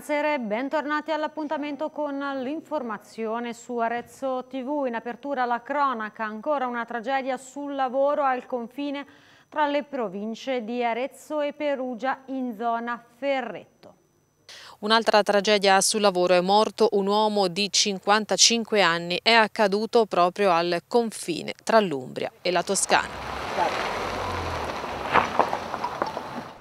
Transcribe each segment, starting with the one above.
Buonasera e bentornati all'appuntamento con l'informazione su Arezzo TV. In apertura la cronaca, ancora una tragedia sul lavoro al confine tra le province di Arezzo e Perugia in zona Ferretto. Un'altra tragedia sul lavoro è morto un uomo di 55 anni, è accaduto proprio al confine tra l'Umbria e la Toscana.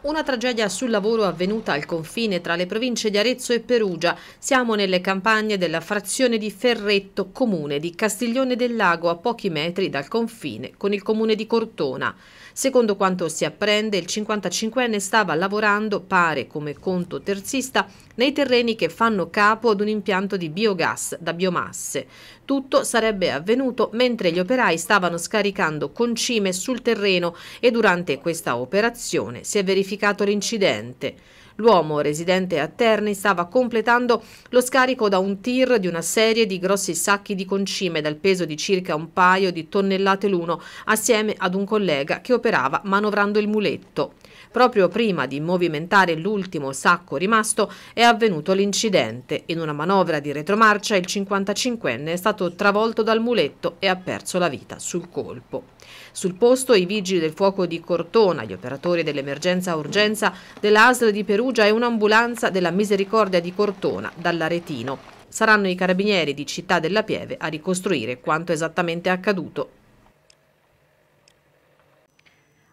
Una tragedia sul lavoro avvenuta al confine tra le province di Arezzo e Perugia. Siamo nelle campagne della frazione di Ferretto, comune di Castiglione del Lago, a pochi metri dal confine con il comune di Cortona. Secondo quanto si apprende, il 55enne stava lavorando, pare come conto terzista, nei terreni che fanno capo ad un impianto di biogas da biomasse. Tutto sarebbe avvenuto mentre gli operai stavano scaricando concime sul terreno e durante questa operazione si è verificato l'incidente. L'uomo residente a Terni stava completando lo scarico da un tir di una serie di grossi sacchi di concime dal peso di circa un paio di tonnellate l'uno assieme ad un collega che operava manovrando il muletto. Proprio prima di movimentare l'ultimo sacco rimasto è avvenuto l'incidente. In una manovra di retromarcia il 55enne è stato travolto dal muletto e ha perso la vita sul colpo. Sul posto i vigili del fuoco di Cortona, gli operatori dell'emergenza urgenza dell'ASL di Perugia e un'ambulanza della Misericordia di Cortona dall'Aretino. Saranno i carabinieri di Città della Pieve a ricostruire quanto esattamente è accaduto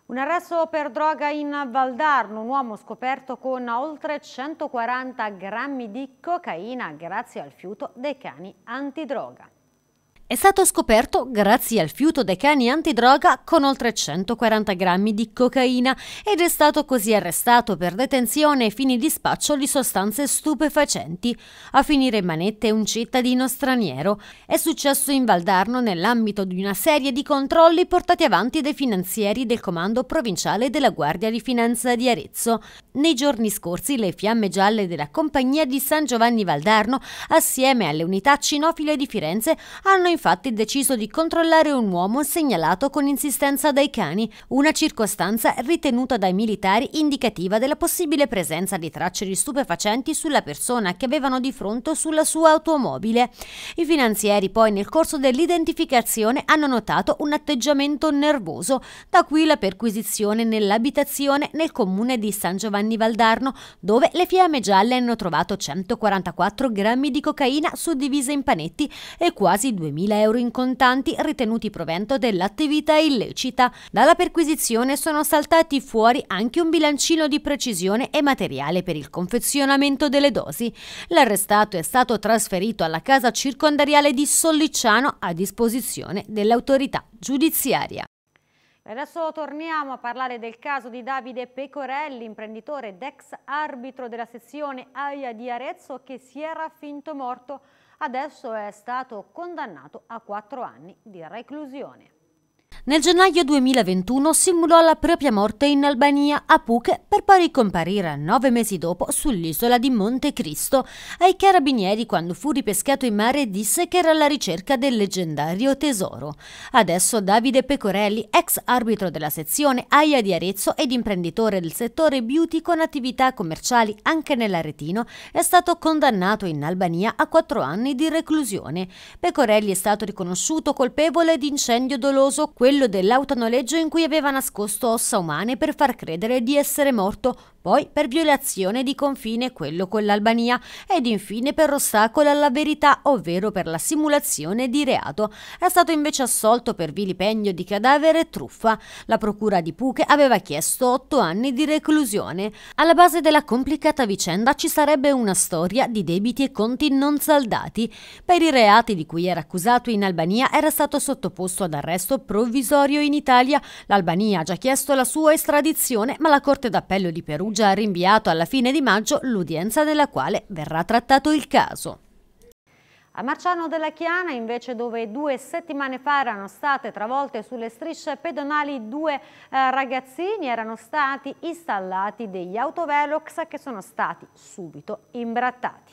un arresto per droga in Valdarno, un uomo scoperto con oltre 140 grammi di cocaina grazie al fiuto dei cani antidroga è stato scoperto grazie al fiuto dei cani antidroga con oltre 140 grammi di cocaina ed è stato così arrestato per detenzione e fini di spaccio di sostanze stupefacenti. A finire in manette un cittadino straniero. È successo in Valdarno nell'ambito di una serie di controlli portati avanti dai finanzieri del Comando Provinciale della Guardia di Finanza di Arezzo. Nei giorni scorsi le fiamme gialle della compagnia di San Giovanni Valdarno assieme alle unità cinofile di Firenze hanno informato infatti deciso di controllare un uomo segnalato con insistenza dai cani, una circostanza ritenuta dai militari indicativa della possibile presenza di tracce di stupefacenti sulla persona che avevano di fronte sulla sua automobile. I finanzieri poi nel corso dell'identificazione hanno notato un atteggiamento nervoso, da qui la perquisizione nell'abitazione nel comune di San Giovanni Valdarno, dove le fiamme gialle hanno trovato 144 grammi di cocaina suddivise in panetti e quasi 2000 10.000 euro in contanti ritenuti provento dell'attività illecita. Dalla perquisizione sono saltati fuori anche un bilancino di precisione e materiale per il confezionamento delle dosi. L'arrestato è stato trasferito alla casa circondariale di Sollicciano a disposizione dell'autorità giudiziaria. Adesso torniamo a parlare del caso di Davide Pecorelli, imprenditore ed ex arbitro della sezione AIA di Arezzo che si era finto morto adesso è stato condannato a quattro anni di reclusione. Nel gennaio 2021 simulò la propria morte in Albania a Phuket per poi ricomparire nove mesi dopo sull'isola di Monte Cristo. Ai carabinieri quando fu ripescato in mare disse che era alla ricerca del leggendario tesoro. Adesso Davide Pecorelli, ex arbitro della sezione AIA di Arezzo ed imprenditore del settore beauty con attività commerciali anche nell'Aretino, è stato condannato in Albania a quattro anni di reclusione. Pecorelli è stato riconosciuto colpevole di incendio doloso, quello quello dell'autonoleggio in cui aveva nascosto ossa umane per far credere di essere morto, poi per violazione di confine quello con l'Albania ed infine per ostacolo alla verità, ovvero per la simulazione di reato. È stato invece assolto per vilipendio di cadavere e truffa. La procura di Puche aveva chiesto otto anni di reclusione. Alla base della complicata vicenda ci sarebbe una storia di debiti e conti non saldati. Per i reati di cui era accusato in Albania era stato sottoposto ad arresto provvisorio provvisorio in Italia. L'Albania ha già chiesto la sua estradizione, ma la Corte d'Appello di Perugia ha rinviato alla fine di maggio l'udienza nella quale verrà trattato il caso. A Marciano della Chiana, invece, dove due settimane fa erano state travolte sulle strisce pedonali due eh, ragazzini, erano stati installati degli autovelox che sono stati subito imbrattati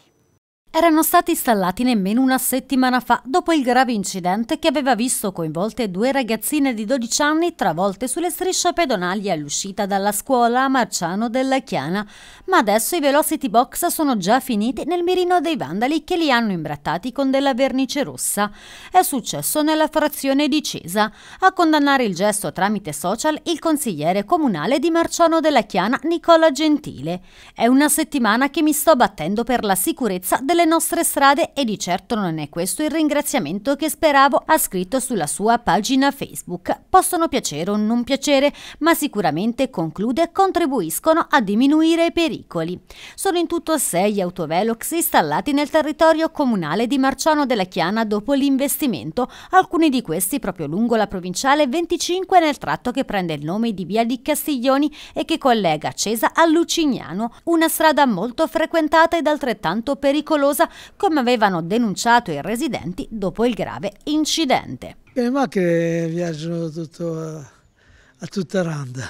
erano stati installati nemmeno una settimana fa dopo il grave incidente che aveva visto coinvolte due ragazzine di 12 anni travolte sulle strisce pedonali all'uscita dalla scuola a Marciano della Chiana, ma adesso i Velocity Box sono già finiti nel mirino dei vandali che li hanno imbrattati con della vernice rossa. È successo nella frazione di Cesa. A condannare il gesto tramite social il consigliere comunale di Marciano della Chiana Nicola Gentile. È una settimana che mi sto battendo per la sicurezza delle sulle nostre strade e di certo non è questo il ringraziamento che speravo ha scritto sulla sua pagina Facebook. Possono piacere o non piacere, ma sicuramente conclude contribuiscono a diminuire i pericoli. Sono in tutto sei autovelox installati nel territorio comunale di Marciano della Chiana dopo l'investimento, alcuni di questi proprio lungo la provinciale 25 nel tratto che prende il nome di Via di Castiglioni e che collega Cesa a Lucignano, una strada molto frequentata ed altrettanto pericolosa pericolosa, come avevano denunciato i residenti dopo il grave incidente. Le macchine viaggiano tutto a, a tutta randa.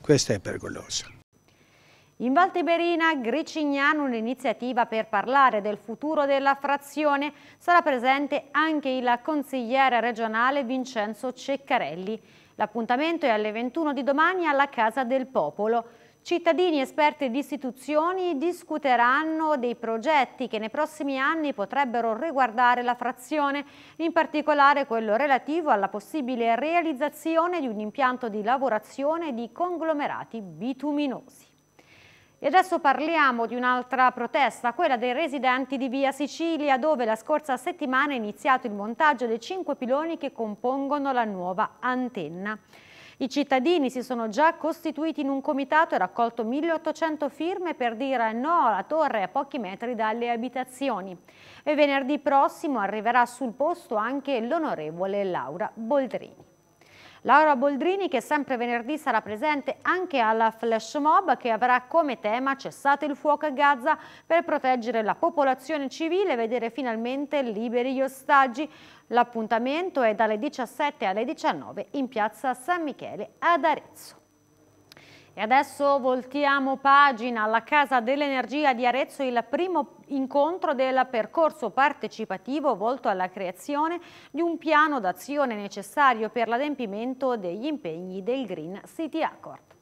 Questa è pericolosa. In Valtiberina, Tiberina, Gricignano, un'iniziativa per parlare del futuro della frazione, sarà presente anche il consigliere regionale Vincenzo Ceccarelli. L'appuntamento è alle 21 di domani alla Casa del Popolo. Cittadini, esperti ed istituzioni discuteranno dei progetti che nei prossimi anni potrebbero riguardare la frazione, in particolare quello relativo alla possibile realizzazione di un impianto di lavorazione di conglomerati bituminosi. E adesso parliamo di un'altra protesta, quella dei residenti di Via Sicilia, dove la scorsa settimana è iniziato il montaggio dei cinque piloni che compongono la nuova antenna. I cittadini si sono già costituiti in un comitato e raccolto 1800 firme per dire no alla torre a pochi metri dalle abitazioni. E venerdì prossimo arriverà sul posto anche l'onorevole Laura Boldrini. Laura Boldrini che sempre venerdì sarà presente anche alla flash mob che avrà come tema cessate il fuoco a Gaza per proteggere la popolazione civile e vedere finalmente liberi gli ostaggi. L'appuntamento è dalle 17 alle 19 in piazza San Michele ad Arezzo. E adesso voltiamo pagina alla Casa dell'Energia di Arezzo, il primo incontro del percorso partecipativo volto alla creazione di un piano d'azione necessario per l'adempimento degli impegni del Green City Accord.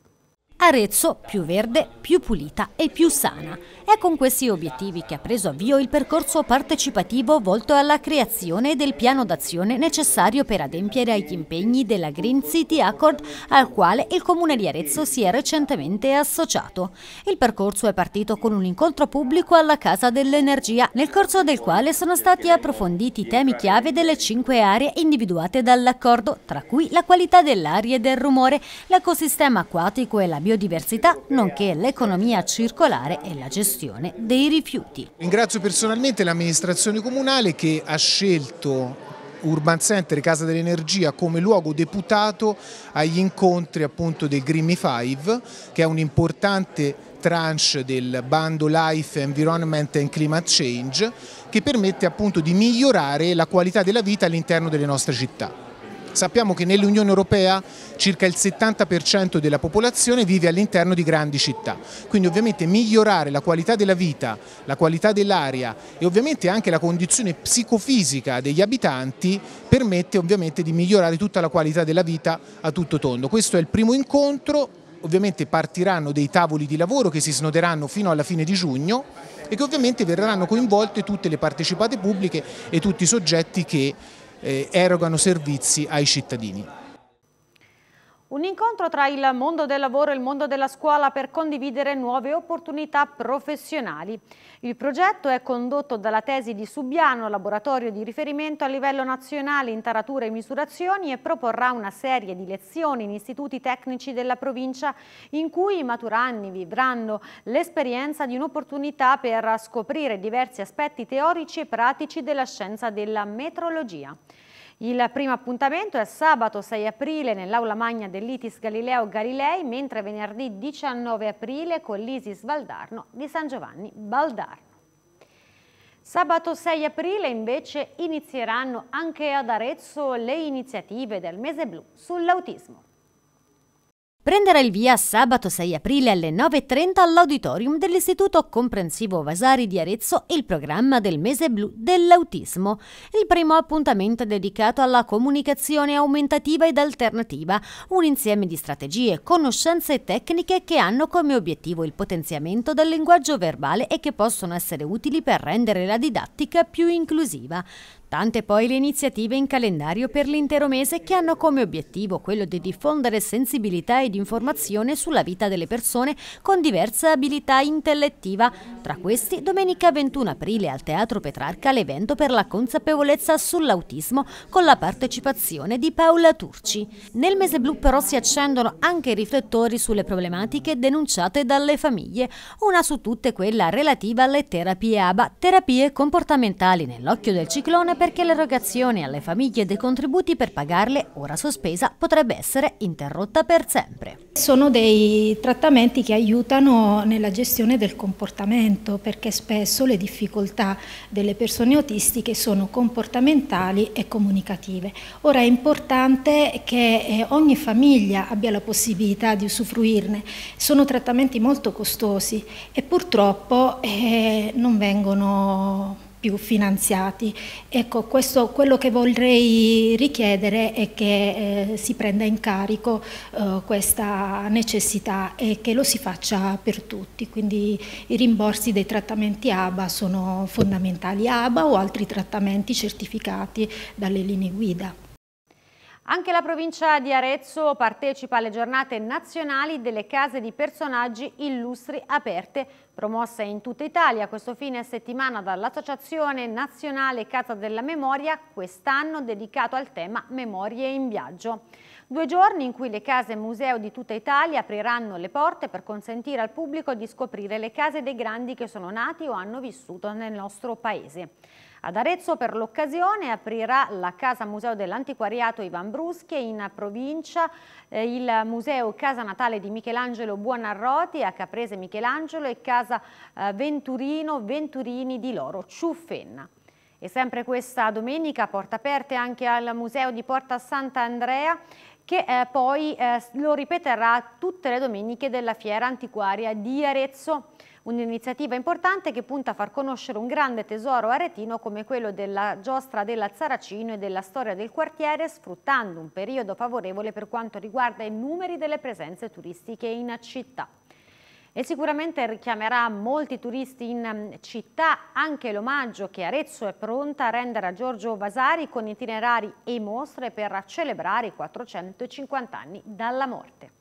Arezzo più verde, più pulita e più sana. È con questi obiettivi che ha preso avvio il percorso partecipativo volto alla creazione del piano d'azione necessario per adempiere agli impegni della Green City Accord al quale il Comune di Arezzo si è recentemente associato. Il percorso è partito con un incontro pubblico alla Casa dell'Energia, nel corso del quale sono stati approfonditi i temi chiave delle cinque aree individuate dall'accordo, tra cui la qualità dell'aria e del rumore, l'ecosistema acquatico e la biologia biodiversità, nonché l'economia circolare e la gestione dei rifiuti. Ringrazio personalmente l'amministrazione comunale che ha scelto Urban Center Casa dell'Energia come luogo deputato agli incontri appunto del Grimmy 5 che è un importante tranche del bando Life Environment and Climate Change che permette appunto di migliorare la qualità della vita all'interno delle nostre città. Sappiamo che nell'Unione Europea circa il 70% della popolazione vive all'interno di grandi città, quindi ovviamente migliorare la qualità della vita, la qualità dell'aria e ovviamente anche la condizione psicofisica degli abitanti permette ovviamente di migliorare tutta la qualità della vita a tutto tondo. Questo è il primo incontro, ovviamente partiranno dei tavoli di lavoro che si snoderanno fino alla fine di giugno e che ovviamente verranno coinvolte tutte le partecipate pubbliche e tutti i soggetti che eh, erogano servizi ai cittadini. Un incontro tra il mondo del lavoro e il mondo della scuola per condividere nuove opportunità professionali. Il progetto è condotto dalla tesi di Subiano, laboratorio di riferimento a livello nazionale in tarature e misurazioni e proporrà una serie di lezioni in istituti tecnici della provincia in cui i maturandi vivranno l'esperienza di un'opportunità per scoprire diversi aspetti teorici e pratici della scienza della metrologia. Il primo appuntamento è sabato 6 aprile nell'aula magna dell'Itis Galileo Galilei, mentre venerdì 19 aprile con l'Isis Valdarno di San Giovanni Baldarno. Sabato 6 aprile invece inizieranno anche ad Arezzo le iniziative del mese blu sull'autismo. Prenderà il via sabato 6 aprile alle 9.30 all'auditorium dell'Istituto Comprensivo Vasari di Arezzo il programma del mese blu dell'autismo, il primo appuntamento dedicato alla comunicazione aumentativa ed alternativa, un insieme di strategie, conoscenze e tecniche che hanno come obiettivo il potenziamento del linguaggio verbale e che possono essere utili per rendere la didattica più inclusiva. Tante poi le iniziative in calendario per l'intero mese che hanno come obiettivo quello di diffondere sensibilità ed informazione sulla vita delle persone con diversa abilità intellettiva. Tra questi, domenica 21 aprile al Teatro Petrarca l'evento per la consapevolezza sull'autismo con la partecipazione di Paola Turci. Nel mese blu però si accendono anche i riflettori sulle problematiche denunciate dalle famiglie, una su tutte quella relativa alle terapie ABA, terapie comportamentali nell'occhio del ciclone perché l'erogazione alle famiglie dei contributi per pagarle, ora sospesa, potrebbe essere interrotta per sempre. Sono dei trattamenti che aiutano nella gestione del comportamento perché spesso le difficoltà delle persone autistiche sono comportamentali e comunicative. Ora è importante che eh, ogni famiglia abbia la possibilità di usufruirne. Sono trattamenti molto costosi e purtroppo eh, non vengono più finanziati. Ecco, questo, quello che vorrei richiedere è che eh, si prenda in carico eh, questa necessità e che lo si faccia per tutti, quindi i rimborsi dei trattamenti ABA sono fondamentali, ABA o altri trattamenti certificati dalle linee guida. Anche la provincia di Arezzo partecipa alle giornate nazionali delle case di personaggi illustri aperte, promosse in tutta Italia questo fine settimana dall'Associazione Nazionale Casa della Memoria, quest'anno dedicato al tema Memorie in viaggio. Due giorni in cui le case museo di tutta Italia apriranno le porte per consentire al pubblico di scoprire le case dei grandi che sono nati o hanno vissuto nel nostro paese. Ad Arezzo per l'occasione aprirà la Casa Museo dell'Antiquariato Ivan Bruschi e in provincia eh, il Museo Casa Natale di Michelangelo Buonarroti a Caprese Michelangelo e Casa eh, Venturino Venturini di Loro Ciuffenna. E sempre questa domenica porta aperte anche al Museo di Porta Sant'Andrea che eh, poi eh, lo ripeterà tutte le domeniche della Fiera Antiquaria di Arezzo. Un'iniziativa importante che punta a far conoscere un grande tesoro aretino come quello della giostra della Zaracino e della storia del quartiere, sfruttando un periodo favorevole per quanto riguarda i numeri delle presenze turistiche in città e sicuramente richiamerà molti turisti in mm, città anche l'omaggio che Arezzo è pronta a rendere a Giorgio Vasari con itinerari e mostre per celebrare i 450 anni dalla morte.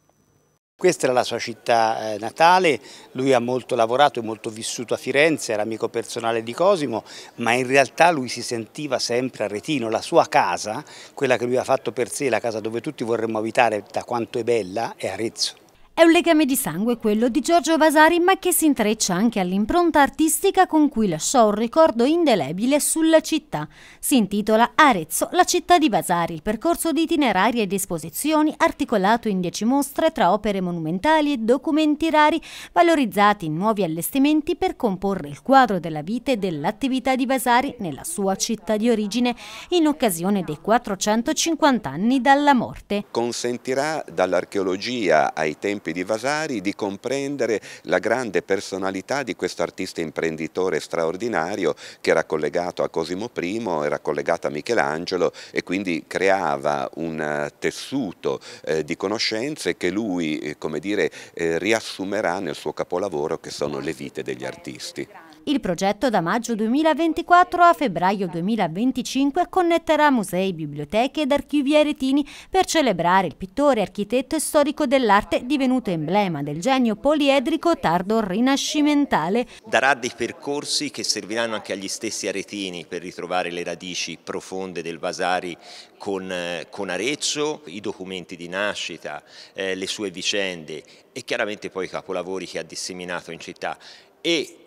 Questa era la sua città eh, natale, lui ha molto lavorato e molto vissuto a Firenze, era amico personale di Cosimo, ma in realtà lui si sentiva sempre a Retino, la sua casa, quella che lui ha fatto per sé, la casa dove tutti vorremmo abitare da quanto è bella, è Arezzo. È un legame di sangue quello di Giorgio Vasari, ma che si intreccia anche all'impronta artistica con cui lasciò un ricordo indelebile sulla città. Si intitola Arezzo, la città di Vasari, il percorso di itinerari ed esposizioni articolato in dieci mostre tra opere monumentali e documenti rari, valorizzati in nuovi allestimenti per comporre il quadro della vita e dell'attività di Vasari nella sua città di origine in occasione dei 450 anni dalla morte. Consentirà dall'archeologia ai tempi Giuseppe di Vasari di comprendere la grande personalità di questo artista imprenditore straordinario che era collegato a Cosimo I, era collegato a Michelangelo e quindi creava un eh, tessuto eh, di conoscenze che lui, eh, come dire, eh, riassumerà nel suo capolavoro che sono le vite degli artisti. Il progetto da maggio 2024 a febbraio 2025 connetterà musei, biblioteche ed archivi aretini per celebrare il pittore, architetto e storico dell'arte divenuto emblema del genio poliedrico tardo rinascimentale. Darà dei percorsi che serviranno anche agli stessi aretini per ritrovare le radici profonde del Vasari con, eh, con Arezzo, i documenti di nascita, eh, le sue vicende e chiaramente poi i capolavori che ha disseminato in città e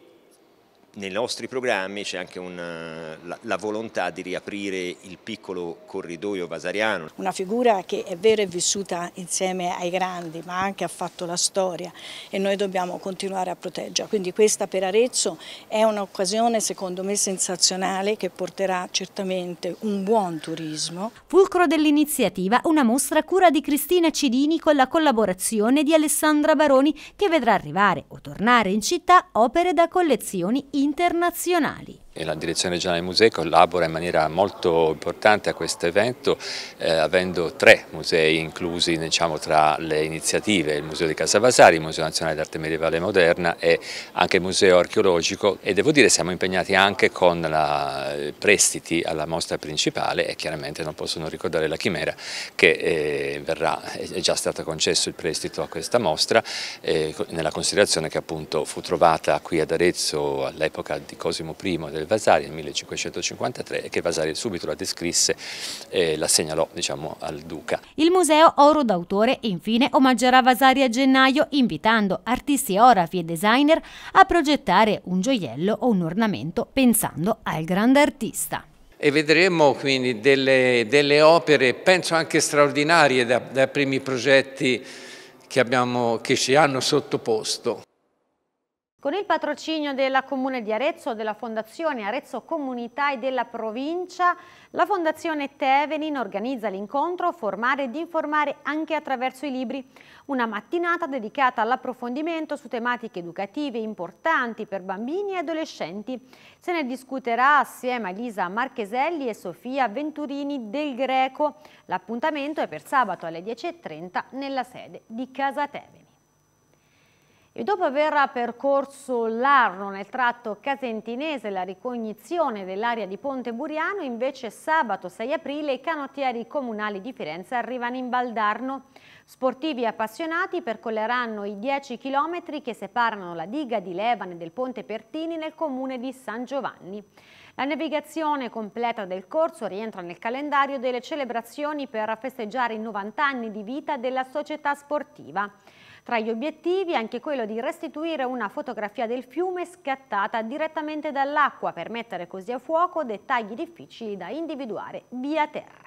nei nostri programmi c'è anche una, eh, la, la, volontà di riaprire il piccolo corridoio vasariano. Una figura che è vera e vissuta insieme ai grandi, ma anche ha fatto la storia e noi dobbiamo continuare a proteggerla. Quindi questa per Arezzo è un'occasione secondo me sensazionale che porterà certamente un buon turismo. Fulcro dell'iniziativa, una mostra a cura di Cristina Cidini con la collaborazione di Alessandra Baroni che vedrà arrivare o tornare in città opere da collezioni in internazionali la direzione regionale dei musei collabora in maniera molto importante a questo evento eh, avendo tre musei inclusi diciamo, tra le iniziative, il Museo di Casa Vasari, il Museo Nazionale d'Arte Medievale e Moderna e anche il Museo Archeologico e devo dire siamo impegnati anche con la, eh, prestiti alla mostra principale e chiaramente non posso non ricordare la Chimera che eh, verrà, è già stato concesso il prestito a questa mostra eh, nella considerazione che appunto fu trovata qui ad Arezzo all'epoca di Cosimo I del del Vasari nel 1553 e che Vasari subito la descrisse e la segnalò diciamo, al duca. Il museo Oro d'autore infine omaggerà Vasari a gennaio invitando artisti, orafi e designer a progettare un gioiello o un ornamento pensando al grande artista e vedremo quindi delle, delle, opere, penso anche straordinarie, dai primi progetti che, abbiamo, che ci hanno sottoposto. Con il patrocinio della Comune di Arezzo, della Fondazione Arezzo Comunità e della Provincia, la Fondazione Tevenin organizza l'incontro Formare ed informare anche attraverso i libri, una mattinata dedicata all'approfondimento su tematiche educative importanti per bambini e adolescenti. Se ne discuterà assieme a Lisa Marcheselli e Sofia Venturini del Greco. L'appuntamento è per sabato alle 10.30 nella sede di Casa Tevenin. E dopo aver percorso l'Arno nel tratto casentinese la ricognizione dell'area di Ponte Buriano, invece sabato 6 aprile i canottieri comunali di Firenze arrivano in Valdarno. Sportivi e appassionati percoleranno i 10 chilometri che separano la diga di Levane del Ponte Pertini nel comune di San Giovanni. La navigazione completa del corso rientra nel calendario delle celebrazioni per festeggiare i 90 anni di vita della società sportiva. Tra gli obiettivi anche quello di restituire una fotografia del fiume scattata direttamente dall'acqua per mettere così a fuoco dettagli difficili da individuare via terra.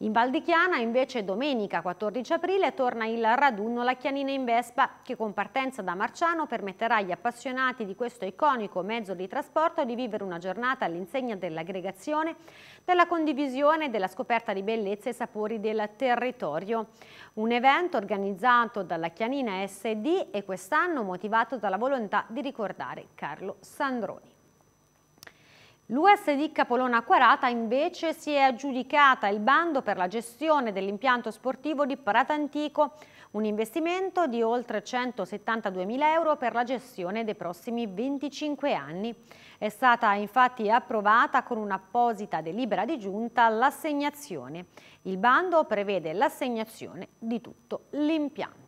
In Val di Chiana invece domenica 14 aprile torna il raduno La Chianina in Vespa che con partenza da Marciano permetterà agli appassionati di questo iconico mezzo di trasporto di vivere una giornata all'insegna dell'aggregazione, della condivisione e della scoperta di bellezze e sapori del territorio. Un evento organizzato dalla Chianina SD e quest'anno motivato dalla volontà di ricordare Carlo Sandroni. L'USD Capolona Quarata invece si è aggiudicata il bando per la gestione dell'impianto sportivo di Prata Antico, un investimento di oltre 172.000 euro per la gestione dei prossimi 25 anni. È stata infatti approvata con un'apposita delibera di giunta l'assegnazione. Il bando prevede l'assegnazione di tutto l'impianto.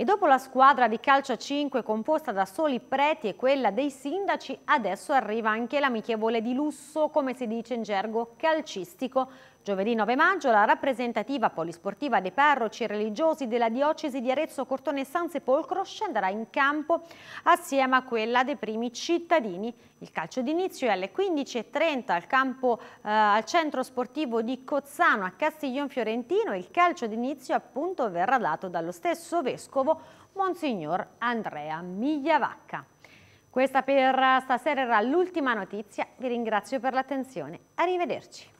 E dopo la squadra di calcio 5 composta da soli preti e quella dei sindaci, adesso arriva anche l'amichevole di lusso, come si dice in gergo calcistico, Giovedì 9 maggio la rappresentativa polisportiva dei parroci religiosi della diocesi di Arezzo Cortone e San Sepolcro scenderà in campo assieme a quella dei primi cittadini. Il calcio d'inizio è alle 15.30 al campo eh, al centro sportivo di Cozzano a Castiglion Fiorentino. Il calcio d'inizio appunto verrà dato dallo stesso vescovo Monsignor Andrea Migliavacca. Questa per stasera era l'ultima notizia, vi ringrazio per l'attenzione, arrivederci.